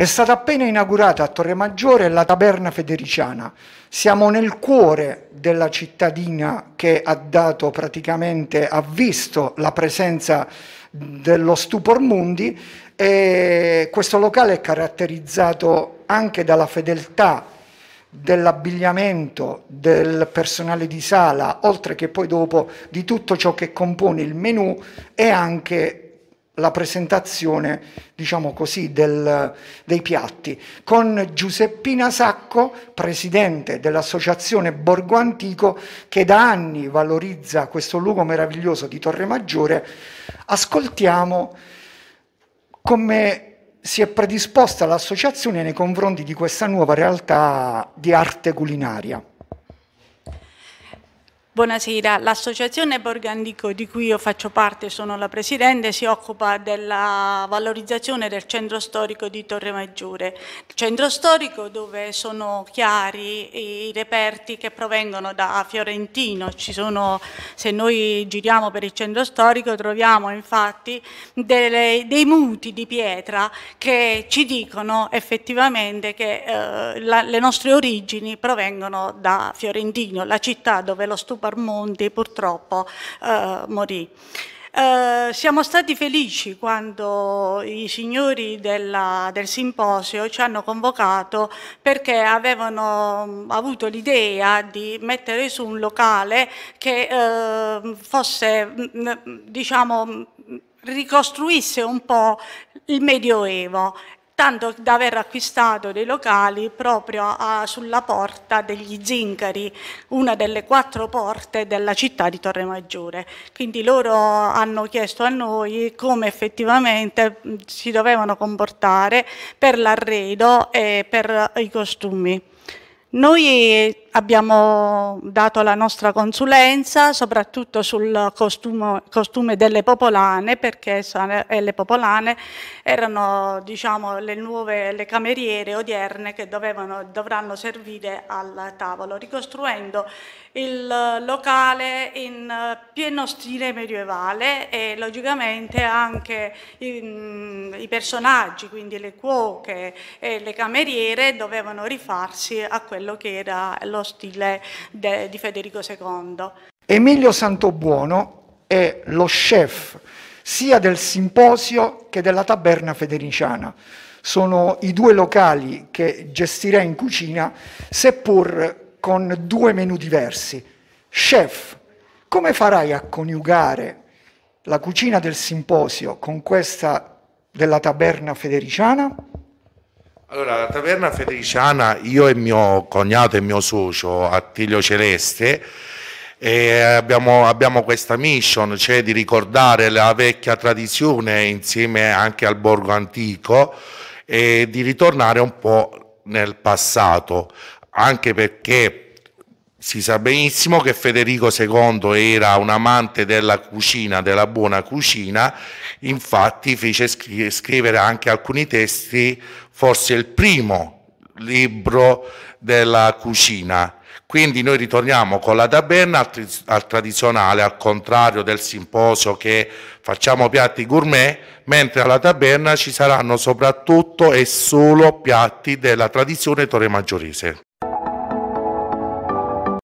È stata appena inaugurata a Torre Maggiore la Taberna Federiciana. Siamo nel cuore della cittadina che ha dato praticamente, ha visto la presenza dello Stupor Mundi e questo locale è caratterizzato anche dalla fedeltà dell'abbigliamento del personale di sala, oltre che poi dopo di tutto ciò che compone il menù e anche la presentazione, diciamo così, del, dei piatti, con Giuseppina Sacco, presidente dell'associazione Borgo Antico, che da anni valorizza questo luogo meraviglioso di Torre Maggiore, ascoltiamo come si è predisposta l'associazione nei confronti di questa nuova realtà di arte culinaria. Buonasera, l'associazione Borgandico di cui io faccio parte, sono la presidente, si occupa della valorizzazione del centro storico di Torre Maggiore, centro storico dove sono chiari i reperti che provengono da Fiorentino, Ci sono, se noi giriamo per il centro storico troviamo infatti delle, dei muti di pietra che ci dicono effettivamente che eh, la, le nostre origini provengono da Fiorentino, la città dove lo stupato Barmondi purtroppo eh, morì. Eh, siamo stati felici quando i signori della, del simposio ci hanno convocato perché avevano mm, avuto l'idea di mettere su un locale che eh, fosse, mm, mm, diciamo, ricostruisse un po' il Medioevo tanto da aver acquistato dei locali proprio a, sulla porta degli Zincari, una delle quattro porte della città di Torre Maggiore. Quindi loro hanno chiesto a noi come effettivamente mm, si dovevano comportare per l'arredo e per i costumi. Noi abbiamo dato la nostra consulenza soprattutto sul costumo, costume delle popolane perché eh, le popolane erano diciamo, le nuove le cameriere odierne che dovevano, dovranno servire al tavolo ricostruendo il locale in pieno stile medievale e logicamente anche in, i personaggi quindi le cuoche e le cameriere dovevano rifarsi a quello che era lo stile de, di Federico II. Emilio Santobuono è lo chef sia del simposio che della taberna federiciana. Sono i due locali che gestirei in cucina, seppur con due menu diversi. Chef, come farai a coniugare la cucina del simposio con questa della taberna federiciana? Allora, la taverna federiciana, io e mio cognato e mio socio Attilio Celeste, e abbiamo, abbiamo, questa mission, cioè di ricordare la vecchia tradizione insieme anche al borgo antico e di ritornare un po' nel passato, anche perché si sa benissimo che Federico II era un amante della cucina, della buona cucina, infatti fece scri scrivere anche alcuni testi, forse il primo libro della cucina. Quindi noi ritorniamo con la taberna al, al, tradizionale, al contrario del simposio che facciamo piatti gourmet, mentre alla taberna ci saranno soprattutto e solo piatti della tradizione torremaggiorese.